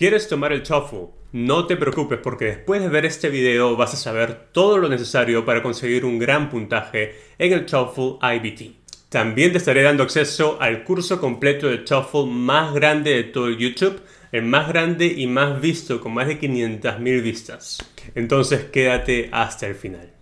¿Quieres tomar el Chofu? No te preocupes porque después de ver este video vas a saber todo lo necesario para conseguir un gran puntaje en el TOEFL IBT. También te estaré dando acceso al curso completo de TOEFL más grande de todo el YouTube, el más grande y más visto con más de 500.000 vistas. Entonces quédate hasta el final.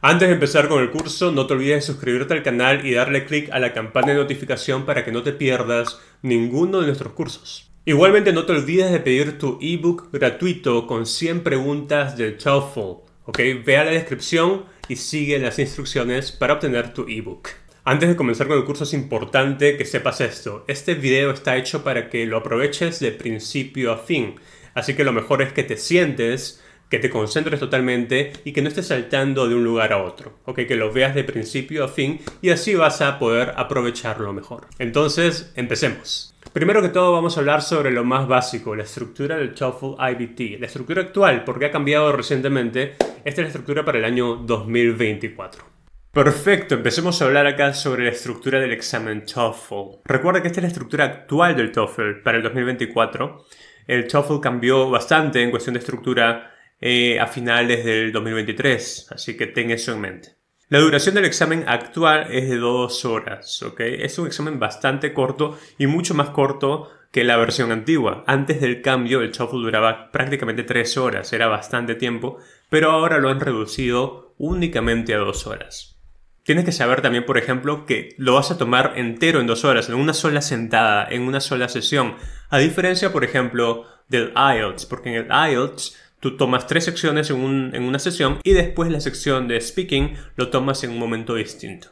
Antes de empezar con el curso, no te olvides de suscribirte al canal y darle clic a la campana de notificación para que no te pierdas ninguno de nuestros cursos. Igualmente no te olvides de pedir tu ebook gratuito con 100 preguntas del TOEFL. ¿ok? Ve a la descripción y sigue las instrucciones para obtener tu ebook. Antes de comenzar con el curso es importante que sepas esto. Este video está hecho para que lo aproveches de principio a fin. Así que lo mejor es que te sientes que te concentres totalmente y que no estés saltando de un lugar a otro, ¿ok? Que lo veas de principio a fin y así vas a poder aprovecharlo mejor. Entonces, empecemos. Primero que todo vamos a hablar sobre lo más básico, la estructura del TOEFL IBT. La estructura actual, porque ha cambiado recientemente, esta es la estructura para el año 2024. Perfecto, empecemos a hablar acá sobre la estructura del examen TOEFL. Recuerda que esta es la estructura actual del TOEFL para el 2024. El TOEFL cambió bastante en cuestión de estructura eh, a finales del 2023, así que ten eso en mente. La duración del examen actual es de dos horas, ¿ok? Es un examen bastante corto y mucho más corto que la versión antigua. Antes del cambio el TOEFL duraba prácticamente tres horas, era bastante tiempo, pero ahora lo han reducido únicamente a dos horas. Tienes que saber también, por ejemplo, que lo vas a tomar entero en dos horas, en una sola sentada, en una sola sesión. A diferencia, por ejemplo, del IELTS, porque en el IELTS Tú tomas tres secciones en, una sesión y después la sección de speaking lo tomas en un momento distinto.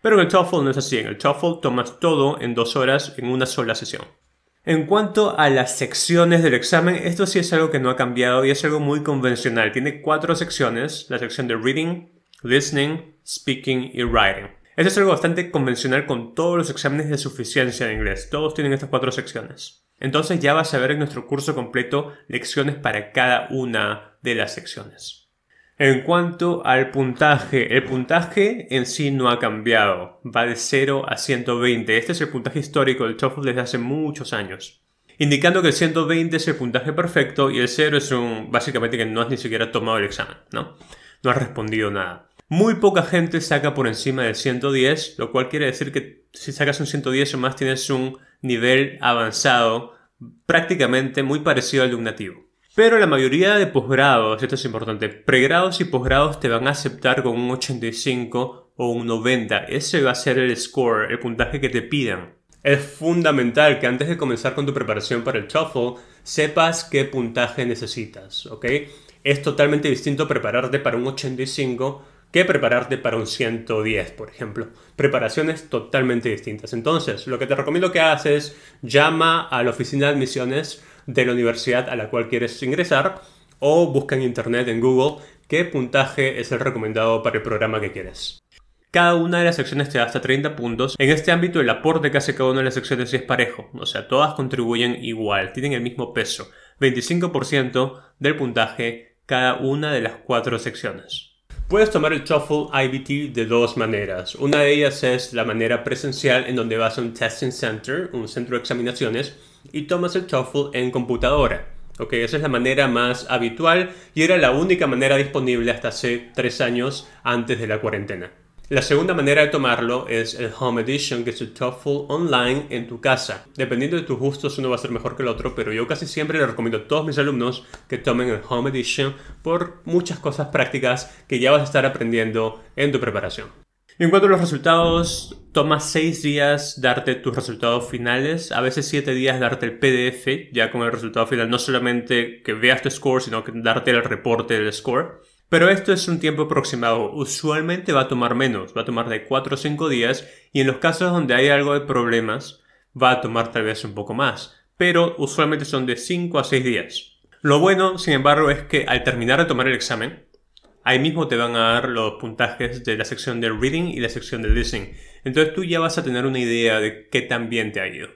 Pero en el TOEFL no es así, en el TOEFL tomas todo en dos horas en una sola sesión. En cuanto a las secciones del examen, esto sí es algo que no ha cambiado y es algo muy convencional. Tiene cuatro secciones, la sección de reading, listening, speaking y writing. Esto es algo bastante convencional con todos los exámenes de suficiencia en inglés. Todos tienen estas cuatro secciones. Entonces ya vas a ver en nuestro curso completo lecciones para cada una de las secciones. En cuanto al puntaje, el puntaje en sí no ha cambiado, va de 0 a 120. Este es el puntaje histórico del TOEFL desde hace muchos años, indicando que el 120 es el puntaje perfecto y el 0 es un básicamente que no has ni siquiera tomado el examen, ¿no? No has respondido nada. Muy poca gente saca por encima del 110, lo cual quiere decir que si sacas un 110 o más tienes un nivel avanzado, prácticamente muy parecido al de nativo. Pero la mayoría de posgrados, esto es importante, pregrados y posgrados te van a aceptar con un 85 o un 90. Ese va a ser el score, el puntaje que te pidan. Es fundamental que antes de comenzar con tu preparación para el TOEFL sepas qué puntaje necesitas, ¿ok? Es totalmente distinto prepararte para un 85 que prepararte para un 110, por ejemplo. Preparaciones totalmente distintas. Entonces, lo que te recomiendo que hagas es llama a la oficina de admisiones de la universidad a la cual quieres ingresar o busca en internet, en Google, qué puntaje es el recomendado para el programa que quieres. Cada una de las secciones te da hasta 30 puntos. En este ámbito, el aporte que hace cada una de las secciones es parejo, o sea, todas contribuyen igual, tienen el mismo peso, 25% del puntaje cada una de las cuatro secciones. Puedes tomar el TOEFL IBT de dos maneras. Una de ellas es la manera presencial en donde vas a un testing center, un centro de examinaciones, y tomas el TOEFL en computadora. Ok, esa es la manera más habitual y era la única manera disponible hasta hace tres años antes de la cuarentena. La segunda manera de tomarlo es el Home Edition, que es el TOEFL online en tu casa. Dependiendo de tus gustos, uno va a ser mejor que el otro, pero yo casi siempre le recomiendo a todos mis alumnos que tomen el Home Edition por muchas cosas prácticas que ya vas a estar aprendiendo en tu preparación. En cuanto a los resultados, toma 6 días darte tus resultados finales, a veces 7 días darte el PDF, ya con el resultado final, no solamente que veas tu score, sino que darte el reporte del score. Pero esto es un tiempo aproximado, usualmente va a tomar menos, va a tomar de 4 o 5 días y en los casos donde hay algo de problemas va a tomar tal vez un poco más, pero usualmente son de 5 a 6 días. Lo bueno, sin embargo, es que al terminar de tomar el examen, ahí mismo te van a dar los puntajes de la sección de reading y la sección de listening. Entonces tú ya vas a tener una idea de qué tan bien te ha ido.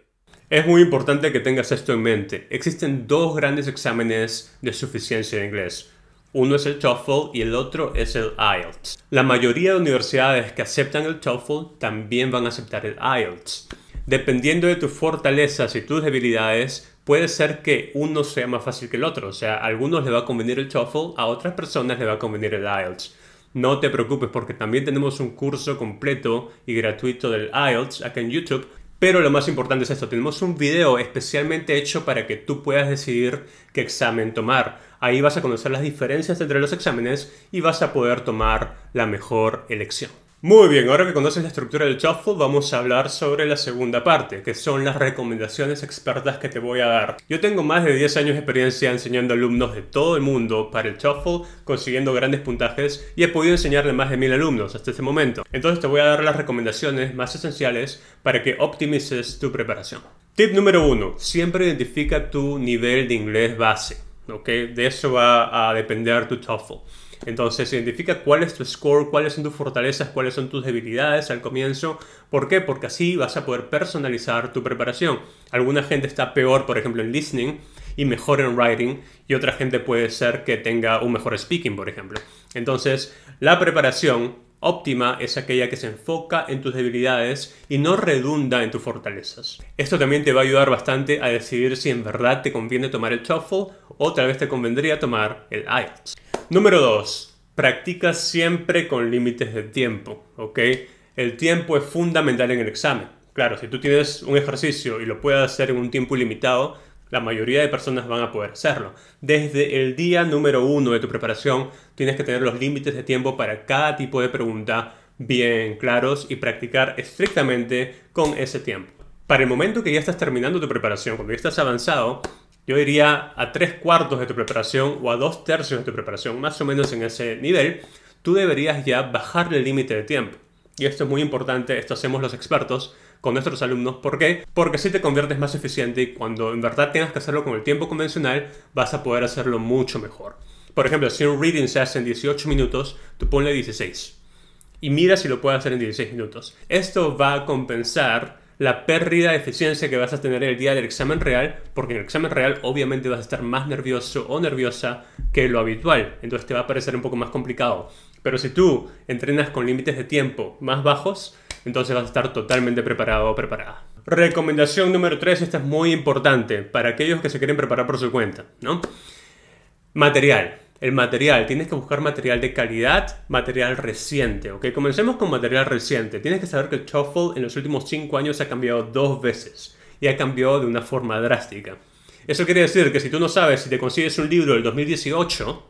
Es muy importante que tengas esto en mente. Existen dos grandes exámenes de suficiencia de inglés. Uno es el TOEFL y el otro es el IELTS. La mayoría de universidades que aceptan el TOEFL también van a aceptar el IELTS. Dependiendo de tus fortalezas y tus debilidades, puede ser que uno sea más fácil que el otro. O sea, a algunos le va a convenir el TOEFL, a otras personas le va a convenir el IELTS. No te preocupes porque también tenemos un curso completo y gratuito del IELTS acá en YouTube pero lo más importante es esto, tenemos un video especialmente hecho para que tú puedas decidir qué examen tomar. Ahí vas a conocer las diferencias entre los exámenes y vas a poder tomar la mejor elección. Muy bien, ahora que conoces la estructura del TOEFL, vamos a hablar sobre la segunda parte, que son las recomendaciones expertas que te voy a dar. Yo tengo más de 10 años de experiencia enseñando alumnos de todo el mundo para el TOEFL, consiguiendo grandes puntajes y he podido enseñarle más de mil alumnos hasta este momento. Entonces te voy a dar las recomendaciones más esenciales para que optimices tu preparación. Tip número 1. Siempre identifica tu nivel de inglés base. De eso va a depender tu TOEFL. Entonces, identifica cuál es tu score, cuáles son tus fortalezas, cuáles son tus debilidades al comienzo. ¿Por qué? Porque así vas a poder personalizar tu preparación. Alguna gente está peor, por ejemplo, en listening y mejor en writing, y otra gente puede ser que tenga un mejor speaking, por ejemplo. Entonces, la preparación óptima es aquella que se enfoca en tus debilidades y no redunda en tus fortalezas. Esto también te va a ayudar bastante a decidir si en verdad te conviene tomar el TOEFL o tal vez te convendría tomar el IELTS. Número 2. Practica siempre con límites de tiempo, ¿ok? El tiempo es fundamental en el examen. Claro, si tú tienes un ejercicio y lo puedes hacer en un tiempo ilimitado, la mayoría de personas van a poder hacerlo. Desde el día número uno de tu preparación, tienes que tener los límites de tiempo para cada tipo de pregunta bien claros y practicar estrictamente con ese tiempo. Para el momento que ya estás terminando tu preparación, cuando ya estás avanzado, yo diría a tres cuartos de tu preparación o a dos tercios de tu preparación, más o menos en ese nivel, tú deberías ya bajar el límite de tiempo. Y esto es muy importante, esto hacemos los expertos con nuestros alumnos. ¿Por qué? Porque si te conviertes más eficiente y cuando en verdad tengas que hacerlo con el tiempo convencional, vas a poder hacerlo mucho mejor. Por ejemplo, si un reading se hace en 18 minutos, tú ponle 16. Y mira si lo puedes hacer en 16 minutos. Esto va a compensar la pérdida de eficiencia que vas a tener el día del examen real, porque en el examen real obviamente vas a estar más nervioso o nerviosa que lo habitual, entonces te va a parecer un poco más complicado. Pero si tú entrenas con límites de tiempo más bajos, entonces vas a estar totalmente preparado o preparada. Recomendación número 3, esta es muy importante para aquellos que se quieren preparar por su cuenta, ¿no? Material. El material, tienes que buscar material de calidad, material reciente, ¿ok? Comencemos con material reciente. Tienes que saber que el shuffle en los últimos 5 años ha cambiado dos veces y ha cambiado de una forma drástica. Eso quiere decir que si tú no sabes si te consigues un libro del 2018,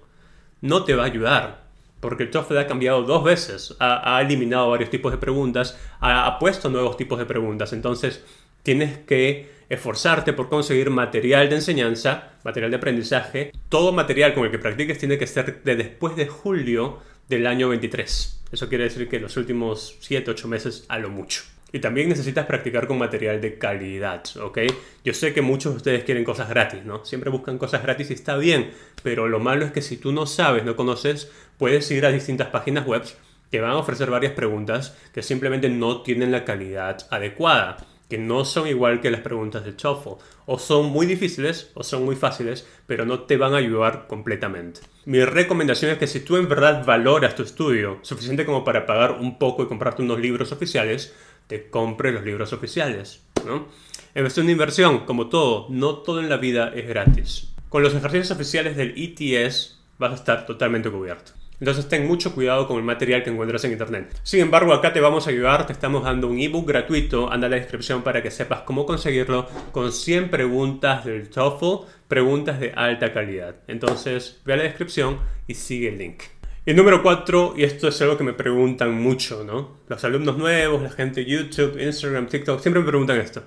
no te va a ayudar. Porque el TOEFL ha cambiado dos veces, ha, eliminado varios tipos de preguntas, ha puesto nuevos tipos de preguntas. Entonces, tienes que esforzarte por conseguir material de enseñanza, material de aprendizaje. Todo material con el que practiques tiene que ser de después de julio del año 23. Eso quiere decir que los últimos 7, 8 meses a lo mucho. Y también necesitas practicar con material de calidad, ¿ok? Yo sé que muchos de ustedes quieren cosas gratis, ¿no? Siempre buscan cosas gratis y está bien, pero lo malo es que si tú no sabes, no conoces, puedes ir a distintas páginas web que van a ofrecer varias preguntas que simplemente no tienen la calidad adecuada que no son igual que las preguntas del Chofo, O son muy difíciles o son muy fáciles, pero no te van a ayudar completamente. Mi recomendación es que si tú en verdad valoras tu estudio, suficiente como para pagar un poco y comprarte unos libros oficiales, te compre los libros oficiales. ¿no? Es una inversión, como todo, no todo en la vida es gratis. Con los ejercicios oficiales del ETS vas a estar totalmente cubierto. Entonces ten mucho cuidado con el material que encuentras en internet. Sin embargo, acá te vamos a ayudar, te estamos dando un ebook gratuito, anda a la descripción para que sepas cómo conseguirlo con 100 preguntas del TOEFL, preguntas de alta calidad. Entonces, ve a la descripción y sigue el link. Y número 4, y esto es algo que me preguntan mucho, ¿no? Los alumnos nuevos, la gente de YouTube, Instagram, TikTok, siempre me preguntan esto.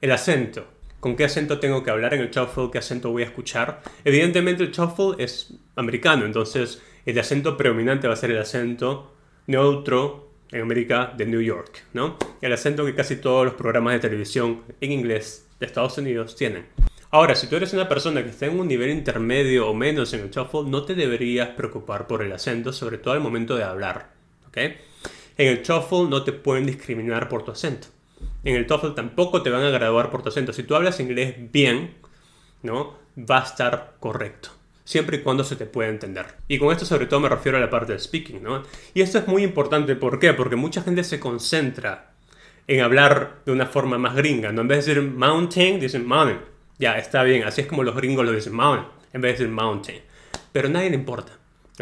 El acento con qué acento tengo que hablar en el shuffle, qué acento voy a escuchar. Evidentemente el shuffle es americano, entonces el acento predominante va a ser el acento neutro en América de New York, ¿no? El acento que casi todos los programas de televisión en inglés de Estados Unidos tienen. Ahora, si tú eres una persona que está en un nivel intermedio o menos en el shuffle, no te deberías preocupar por el acento, sobre todo al momento de hablar, ¿ok? En el shuffle no te pueden discriminar por tu acento. En el TOEFL tampoco te van a graduar por tu acento. Si tú hablas inglés bien, ¿no? Va a estar correcto. Siempre y cuando se te pueda entender. Y con esto sobre todo me refiero a la parte de speaking, ¿no? Y esto es muy importante, ¿por qué? Porque mucha gente se concentra en hablar de una forma más gringa, En vez de decir mountain, dicen mountain. Ya, está bien, así es como los gringos lo dicen mountain, en vez de decir mountain. Pero a nadie le importa.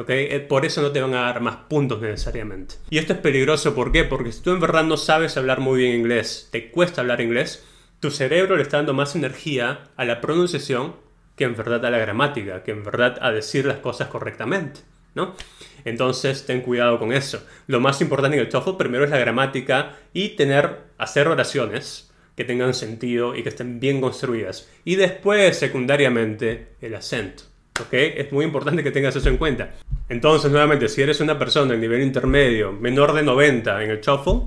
Eh, por eso no te van a dar más puntos necesariamente. Y esto es peligroso, ¿por qué? Porque si tú en verdad no sabes hablar muy bien inglés, te cuesta hablar inglés, tu cerebro le está dando más energía a la pronunciación que en verdad a la gramática, que en verdad a decir las cosas correctamente, ¿no? Entonces ten cuidado con eso. Lo más importante en el TOEFL primero es la gramática y tener, hacer oraciones que tengan sentido y que estén bien construidas. Y después, secundariamente, el acento. Es muy importante que tengas eso en cuenta. Entonces, nuevamente, si eres una persona en nivel intermedio, menor de 90 en el shuffle,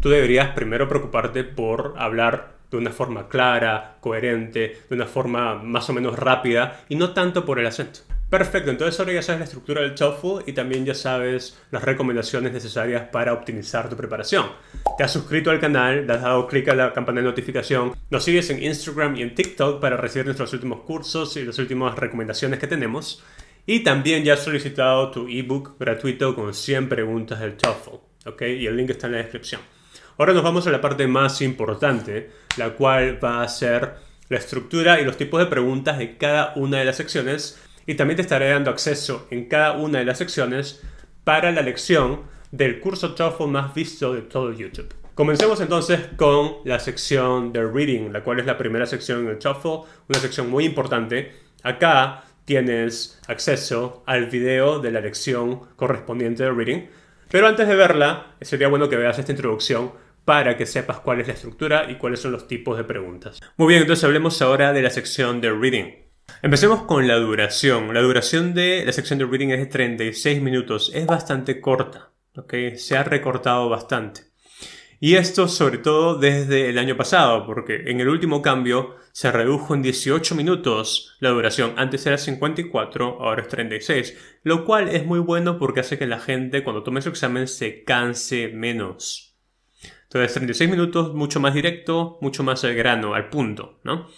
tú deberías primero preocuparte por hablar de una forma clara, coherente, de una forma más o menos rápida y no tanto por el acento. Perfecto, entonces ahora ya sabes la estructura del TOEFL y también ya sabes las recomendaciones necesarias para optimizar tu preparación. Te has suscrito al canal, le has dado clic a la campana de notificación, nos sigues en Instagram y en TikTok para recibir nuestros últimos cursos y las últimas recomendaciones que tenemos. Y también ya has solicitado tu ebook gratuito con 100 preguntas del TOEFL, ¿ok? Y el link está en la descripción. Ahora nos vamos a la parte más importante, la cual va a ser la estructura y los tipos de preguntas de cada una de las secciones y también te estaré dando acceso en cada una de las secciones para la lección del curso TOEFL más visto de todo YouTube. Comencemos entonces con la sección de Reading, la cual es la primera sección del TOEFL, una sección muy importante. Acá tienes acceso al video de la lección correspondiente de Reading, pero antes de verla sería bueno que veas esta introducción para que sepas cuál es la estructura y cuáles son los tipos de preguntas. Muy bien, entonces hablemos ahora de la sección de Reading. Empecemos con la duración. La duración de la sección de reading es de 36 minutos. Es bastante corta. ¿okay? Se ha recortado bastante. Y esto sobre todo desde el año pasado, porque en el último cambio se redujo en 18 minutos la duración. Antes era 54, ahora es 36. Lo cual es muy bueno porque hace que la gente cuando tome su examen se canse menos. Entonces 36 minutos, mucho más directo, mucho más al grano, al punto, ¿no?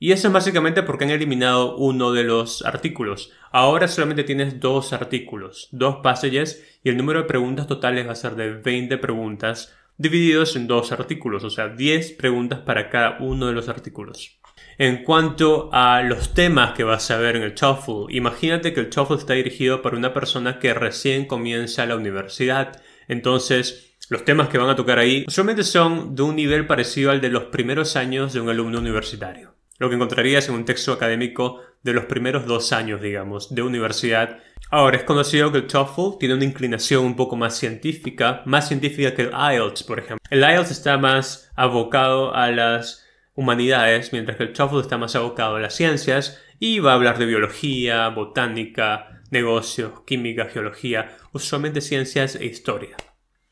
Y eso es básicamente porque han eliminado uno de los artículos. Ahora solamente tienes dos artículos, dos passages, y el número de preguntas totales va a ser de 20 preguntas divididos en dos artículos, o sea, 10 preguntas para cada uno de los artículos. En cuanto a los temas que vas a ver en el TOEFL, imagínate que el TOEFL está dirigido para una persona que recién comienza la universidad, entonces los temas que van a tocar ahí solamente son de un nivel parecido al de los primeros años de un alumno universitario lo que encontrarías en un texto académico de los primeros dos años, digamos, de universidad. Ahora, es conocido que el TOEFL tiene una inclinación un poco más científica, más científica que el IELTS, por ejemplo. El IELTS está más abocado a las humanidades, mientras que el TOEFL está más abocado a las ciencias y va a hablar de biología, botánica, negocios, química, geología, usualmente ciencias e historia.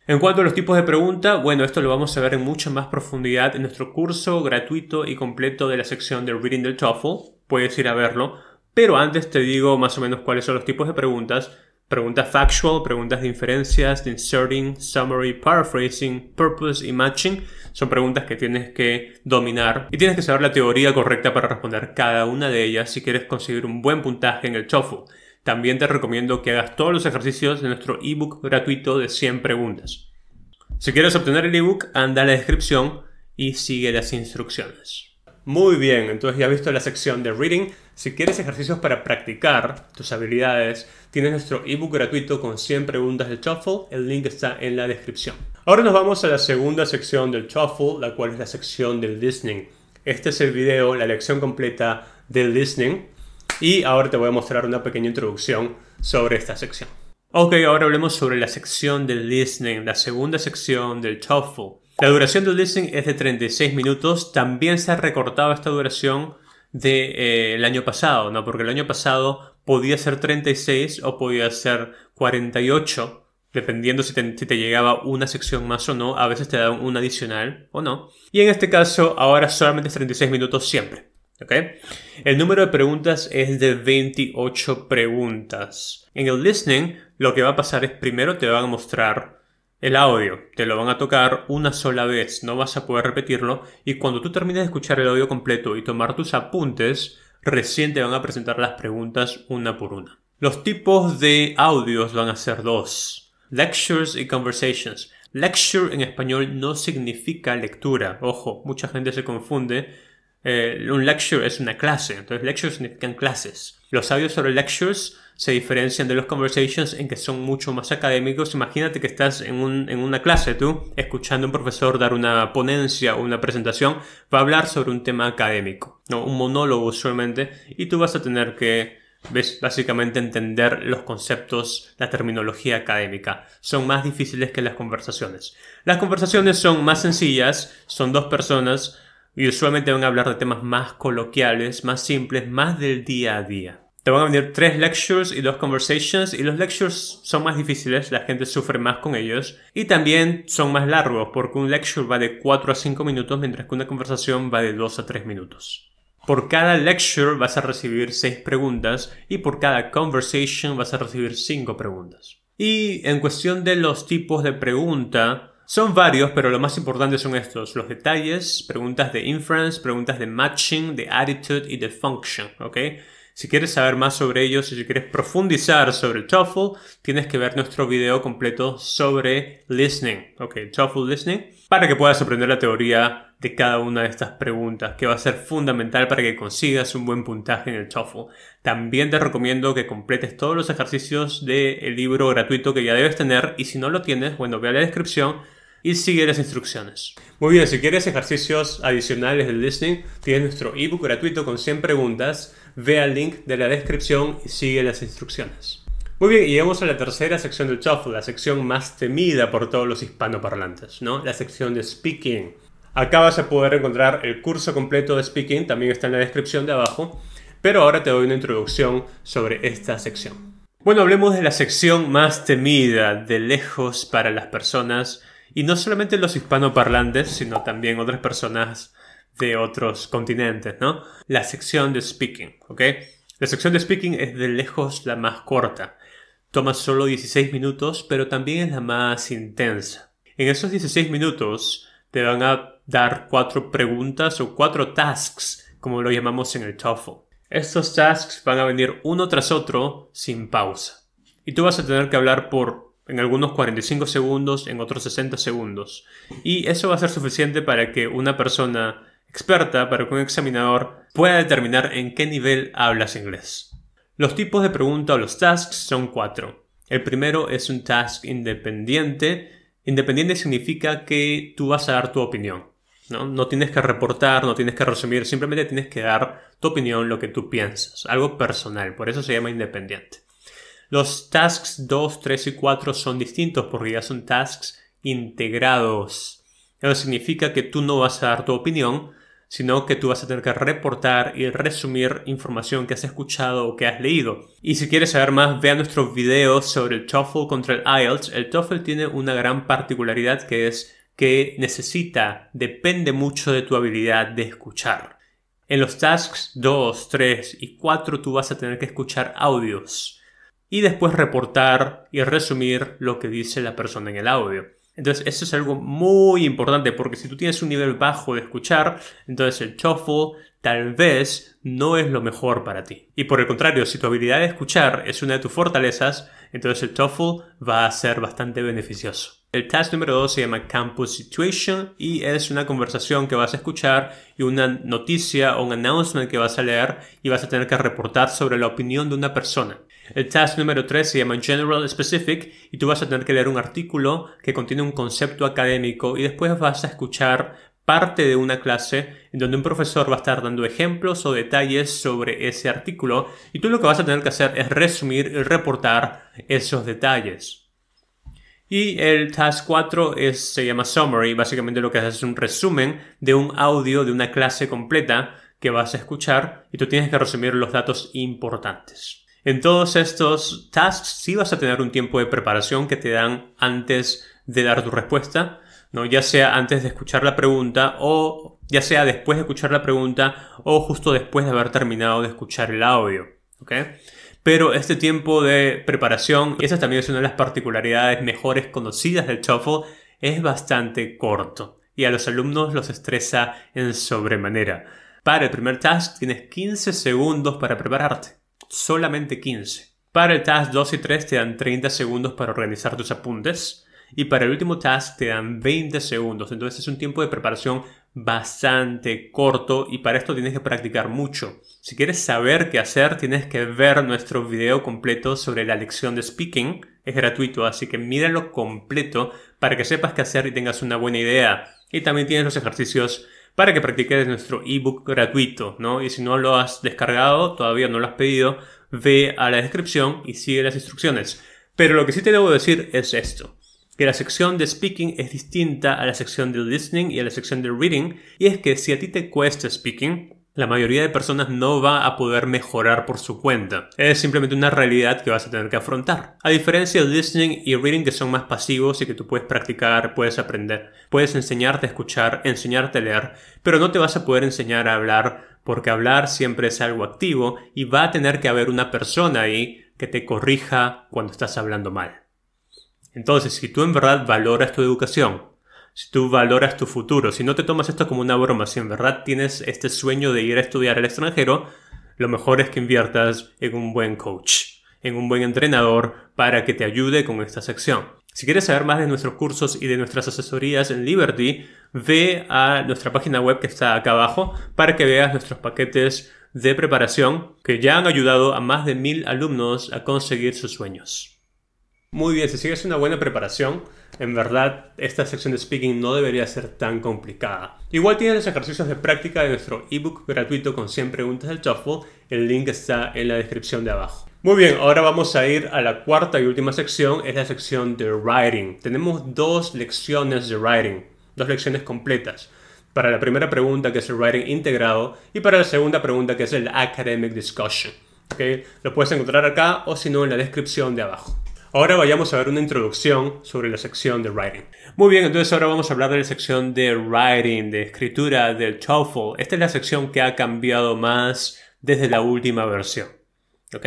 En cuanto a los tipos de preguntas, bueno, esto lo vamos a ver en mucha más profundidad en nuestro curso gratuito y completo de la sección de Reading del TOEFL. Puedes ir a verlo. Pero antes te digo más o menos cuáles son los tipos de preguntas. Preguntas factual, preguntas de inferencias, de inserting, summary, paraphrasing, purpose y matching son preguntas que tienes que dominar y tienes que saber la teoría correcta para responder cada una de ellas si quieres conseguir un buen puntaje en el TOEFL. También te recomiendo que hagas todos los ejercicios de nuestro ebook gratuito de 100 preguntas. Si quieres obtener el ebook, anda a la descripción y sigue las instrucciones. Muy bien, entonces ya has visto la sección de reading. Si quieres ejercicios para practicar tus habilidades, tienes nuestro ebook gratuito con 100 preguntas del Shuffle. El link está en la descripción. Ahora nos vamos a la segunda sección del Shuffle, la cual es la sección del listening. Este es el video, la lección completa del listening. Y ahora te voy a mostrar una pequeña introducción sobre esta sección. Ok, ahora hablemos sobre la sección del listening, la segunda sección del TOEFL. La duración del listening es de 36 minutos. También se ha recortado esta duración del eh, año pasado, ¿no? Porque el año pasado podía ser 36 o podía ser 48, dependiendo si te, llegaba una sección más o no. A veces te dan una adicional o no. Y en este caso, ahora solamente es 36 minutos siempre. El número de preguntas es de 28 preguntas. En el listening lo que va a pasar es primero te van a mostrar el audio, te lo van a tocar una sola vez, no vas a poder repetirlo y cuando tú termines de escuchar el audio completo y tomar tus apuntes, recién te van a presentar las preguntas una por una. Los tipos de audios van a ser dos, lectures y conversations. Lecture en español no significa lectura, ojo, mucha gente se confunde eh, un lecture es una clase, entonces lectures significan clases. Los sabios sobre lectures se diferencian de los conversations en que son mucho más académicos. Imagínate que estás en, un, en una clase tú, escuchando a un profesor dar una ponencia o una presentación, va a hablar sobre un tema académico, ¿no? un monólogo usualmente, y tú vas a tener que ves básicamente entender los conceptos, la terminología académica. Son más difíciles que las conversaciones. Las conversaciones son más sencillas, son dos personas y usualmente van a hablar de temas más coloquiales, más simples, más del día a día. Te van a venir tres lectures y dos conversations y los lectures son más difíciles, la gente sufre más con ellos y también son más largos porque un lecture va de 4 a 5 minutos mientras que una conversación va de 2 a 3 minutos. Por cada lecture vas a recibir seis preguntas y por cada conversation vas a recibir cinco preguntas. Y en cuestión de los tipos de pregunta, son varios, pero lo más importante son estos, los detalles, preguntas de inference, preguntas de matching, de attitude y de function, ¿ok? Si quieres saber más sobre ellos y si quieres profundizar sobre el TOEFL, tienes que ver nuestro video completo sobre listening, ok, TOEFL listening, para que puedas aprender la teoría de cada una de estas preguntas, que va a ser fundamental para que consigas un buen puntaje en el TOEFL. También te recomiendo que completes todos los ejercicios del libro gratuito que ya debes tener y si no lo tienes, bueno, ve a la descripción y sigue las instrucciones. Muy bien, si quieres ejercicios adicionales de listening, tienes nuestro ebook gratuito con 100 preguntas. Ve al link de la descripción y sigue las instrucciones. Muy bien, y llegamos a la tercera sección del TOEFL, la sección más temida por todos los hispanoparlantes, ¿no? La sección de speaking. Acá vas a poder encontrar el curso completo de speaking, también está en la descripción de abajo, pero ahora te doy una introducción sobre esta sección. Bueno, hablemos de la sección más temida de lejos para las personas y no solamente los hispanoparlantes, sino también otras personas de otros continentes, ¿no? La sección de speaking, ¿ok? La sección de speaking es de lejos la más corta. Toma solo 16 minutos, pero también es la más intensa. En esos 16 minutos te van a dar cuatro preguntas o cuatro tasks, como lo llamamos en el TOEFL. Estos tasks van a venir uno tras otro sin pausa. Y tú vas a tener que hablar por en algunos 45 segundos, en otros 60 segundos. Y eso va a ser suficiente para que una persona experta, para que un examinador pueda determinar en qué nivel hablas inglés. Los tipos de pregunta o los tasks son cuatro. El primero es un task independiente. Independiente significa que tú vas a dar tu opinión. ¿no? no tienes que reportar, no tienes que resumir, simplemente tienes que dar tu opinión, lo que tú piensas, algo personal, por eso se llama independiente. Los tasks 2, 3 y 4 son distintos porque ya son tasks integrados. Eso significa que tú no vas a dar tu opinión, sino que tú vas a tener que reportar y resumir información que has escuchado o que has leído. Y si quieres saber más, vea nuestros video sobre el TOEFL contra el IELTS. El TOEFL tiene una gran particularidad que es que necesita, depende mucho de tu habilidad de escuchar. En los tasks 2, 3 y 4 tú vas a tener que escuchar audios y después reportar y resumir lo que dice la persona en el audio. Entonces, eso es algo muy importante porque si tú tienes un nivel bajo de escuchar, entonces el TOEFL tal vez no es lo mejor para ti. Y por el contrario, si tu habilidad de escuchar es una de tus fortalezas, entonces el TOEFL va a ser bastante beneficioso. El task número 2 se llama Campus Situation y es una conversación que vas a escuchar y una noticia o un announcement que vas a leer y vas a tener que reportar sobre la opinión de una persona. El task número 3 se llama General Specific y tú vas a tener que leer un artículo que contiene un concepto académico y después vas a escuchar parte de una clase en donde un profesor va a estar dando ejemplos o detalles sobre ese artículo y tú lo que vas a tener que hacer es resumir y reportar esos detalles. Y el task 4 es, se llama summary, básicamente lo que haces es un resumen de un audio de una clase completa que vas a escuchar y tú tienes que resumir los datos importantes. En todos estos tasks sí vas a tener un tiempo de preparación que te dan antes de dar tu respuesta, ¿no? ya sea antes de escuchar la pregunta o ya sea después de escuchar la pregunta o justo después de haber terminado de escuchar el audio. Pero este tiempo de preparación, y esa también es una de las particularidades mejores conocidas del TOEFL, es bastante corto y a los alumnos los estresa en sobremanera. Para el primer task tienes 15 segundos para prepararte solamente 15. Para el task 2 y 3 te dan 30 segundos para organizar tus apuntes y para el último task te dan 20 segundos. Entonces es un tiempo de preparación bastante corto y para esto tienes que practicar mucho. Si quieres saber qué hacer, tienes que ver nuestro video completo sobre la lección de speaking. Es gratuito, así que míralo completo para que sepas qué hacer y tengas una buena idea. Y también tienes los ejercicios para que practiques nuestro ebook gratuito, ¿no? Y si no lo has descargado, todavía no lo has pedido, ve a la descripción y sigue las instrucciones. Pero lo que sí te debo decir es esto. Que la sección de speaking es distinta a la sección de listening y a la sección de reading. Y es que si a ti te cuesta speaking, la mayoría de personas no va a poder mejorar por su cuenta. Es simplemente una realidad que vas a tener que afrontar. A diferencia de listening y reading que son más pasivos y que tú puedes practicar, puedes aprender, puedes enseñarte a escuchar, enseñarte a leer, pero no te vas a poder enseñar a hablar porque hablar siempre es algo activo y va a tener que haber una persona ahí que te corrija cuando estás hablando mal. Entonces, si tú en verdad valoras tu educación, si tú valoras tu futuro, si no te tomas esto como una broma, si en verdad tienes este sueño de ir a estudiar al extranjero, lo mejor es que inviertas en un buen coach, en un buen entrenador para que te ayude con esta sección. Si quieres saber más de nuestros cursos y de nuestras asesorías en Liberty, ve a nuestra página web que está acá abajo para que veas nuestros paquetes de preparación que ya han ayudado a más de mil alumnos a conseguir sus sueños. Muy bien, si sigues una buena preparación, en verdad esta sección de speaking no debería ser tan complicada. Igual tienes los ejercicios de práctica de nuestro ebook gratuito con 100 preguntas del TOEFL. el link está en la descripción de abajo. Muy bien, ahora vamos a ir a la cuarta y última sección, es la sección de writing. Tenemos dos lecciones de writing, dos lecciones completas. Para la primera pregunta que es el writing integrado y para la segunda pregunta que es el academic discussion. ¿Okay? Lo puedes encontrar acá o si no en la descripción de abajo. Ahora vayamos a ver una introducción sobre la sección de writing. Muy bien, entonces ahora vamos a hablar de la sección de writing, de escritura, del TOEFL. Esta es la sección que ha cambiado más desde la última versión. ¿Ok?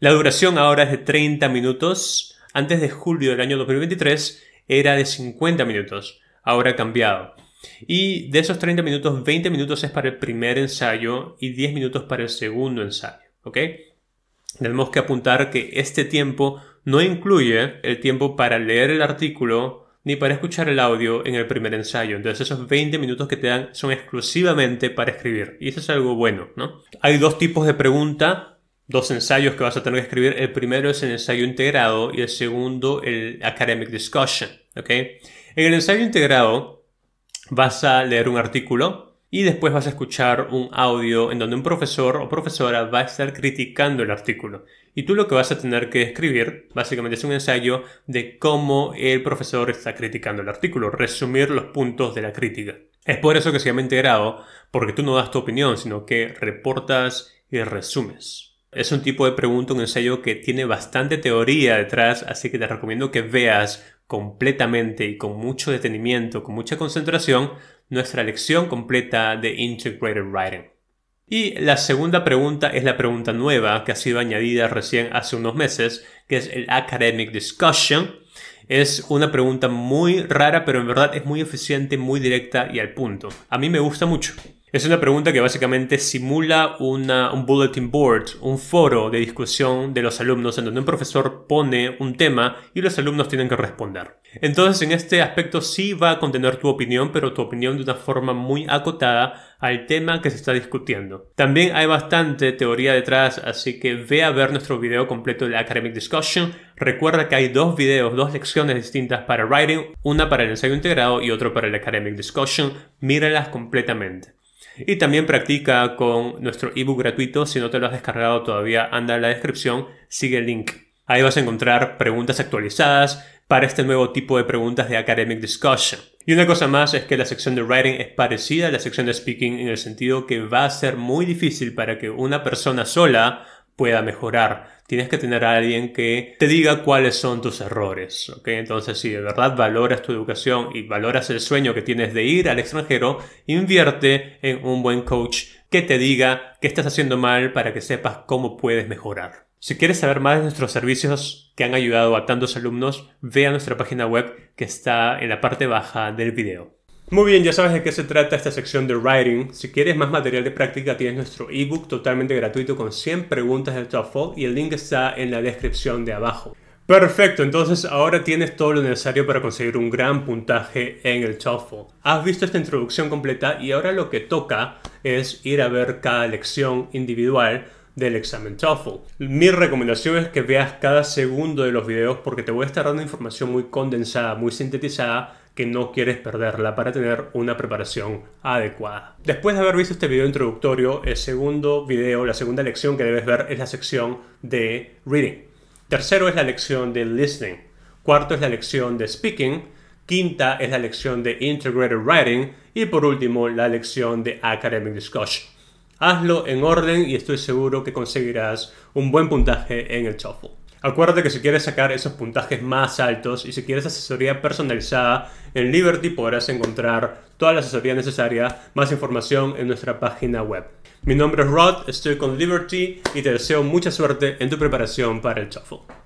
La duración ahora es de 30 minutos. Antes de julio del año 2023 era de 50 minutos. Ahora ha cambiado. Y de esos 30 minutos, 20 minutos es para el primer ensayo y 10 minutos para el segundo ensayo. ¿Ok? Tenemos que apuntar que este tiempo no incluye el tiempo para leer el artículo ni para escuchar el audio en el primer ensayo. Entonces esos 20 minutos que te dan son exclusivamente para escribir. Y eso es algo bueno, ¿no? Hay dos tipos de pregunta, dos ensayos que vas a tener que escribir. El primero es el ensayo integrado y el segundo el academic discussion, ¿ok? En el ensayo integrado vas a leer un artículo y después vas a escuchar un audio en donde un profesor o profesora va a estar criticando el artículo. Y tú lo que vas a tener que escribir básicamente es un ensayo de cómo el profesor está criticando el artículo, resumir los puntos de la crítica. Es por eso que se llama integrado, porque tú no das tu opinión, sino que reportas y resumes. Es un tipo de pregunta, un ensayo que tiene bastante teoría detrás, así que te recomiendo que veas completamente y con mucho detenimiento, con mucha concentración, nuestra lección completa de Integrated Writing. Y la segunda pregunta es la pregunta nueva que ha sido añadida recién hace unos meses, que es el Academic Discussion. Es una pregunta muy rara, pero en verdad es muy eficiente, muy directa y al punto. A mí me gusta mucho. Es una pregunta que básicamente simula un bulletin board, un foro de discusión de los alumnos en donde un profesor pone un tema y los alumnos tienen que responder. Entonces en este aspecto sí va a contener tu opinión, pero tu opinión de una forma muy acotada al tema que se está discutiendo. También hay bastante teoría detrás, así que ve a ver nuestro video completo de la Academic Discussion. Recuerda que hay dos videos, dos lecciones distintas para Writing, una para el ensayo integrado y otro para el Academic Discussion. Míralas completamente. Y también practica con nuestro ebook gratuito. Si no te lo has descargado todavía, anda en la descripción, sigue el link. Ahí vas a encontrar preguntas actualizadas para este nuevo tipo de preguntas de Academic Discussion. Y una cosa más es que la sección de writing es parecida a la sección de speaking en el sentido que va a ser muy difícil para que una persona sola pueda mejorar. Tienes que tener a alguien que te diga cuáles son tus errores. ¿ok? Entonces, si de verdad valoras tu educación y valoras el sueño que tienes de ir al extranjero, invierte en un buen coach que te diga qué estás haciendo mal para que sepas cómo puedes mejorar. Si quieres saber más de nuestros servicios que han ayudado a tantos alumnos, ve a nuestra página web que está en la parte baja del video. Muy bien, ya sabes de qué se trata esta sección de writing. Si quieres más material de práctica, tienes nuestro ebook totalmente gratuito con 100 preguntas del TOEFL y el link está en la descripción de abajo. Perfecto, entonces ahora tienes todo lo necesario para conseguir un gran puntaje en el TOEFL. Has visto esta introducción completa y ahora lo que toca es ir a ver cada lección individual del examen TOEFL. Mi recomendación es que veas cada segundo de los videos porque te voy a estar dando información muy condensada, muy sintetizada que no quieres perderla para tener una preparación adecuada. Después de haber visto este video introductorio, el segundo video, la segunda lección que debes ver es la sección de reading. Tercero es la lección de listening. Cuarto es la lección de speaking. Quinta es la lección de integrated writing. Y por último, la lección de academic discussion. Hazlo en orden y estoy seguro que conseguirás un buen puntaje en el TOEFL. Acuérdate que si quieres sacar esos puntajes más altos y si quieres asesoría personalizada, en Liberty podrás encontrar toda la asesoría necesaria, más información en nuestra página web. Mi nombre es Rod, estoy con Liberty y te deseo mucha suerte en tu preparación para el TOEFL.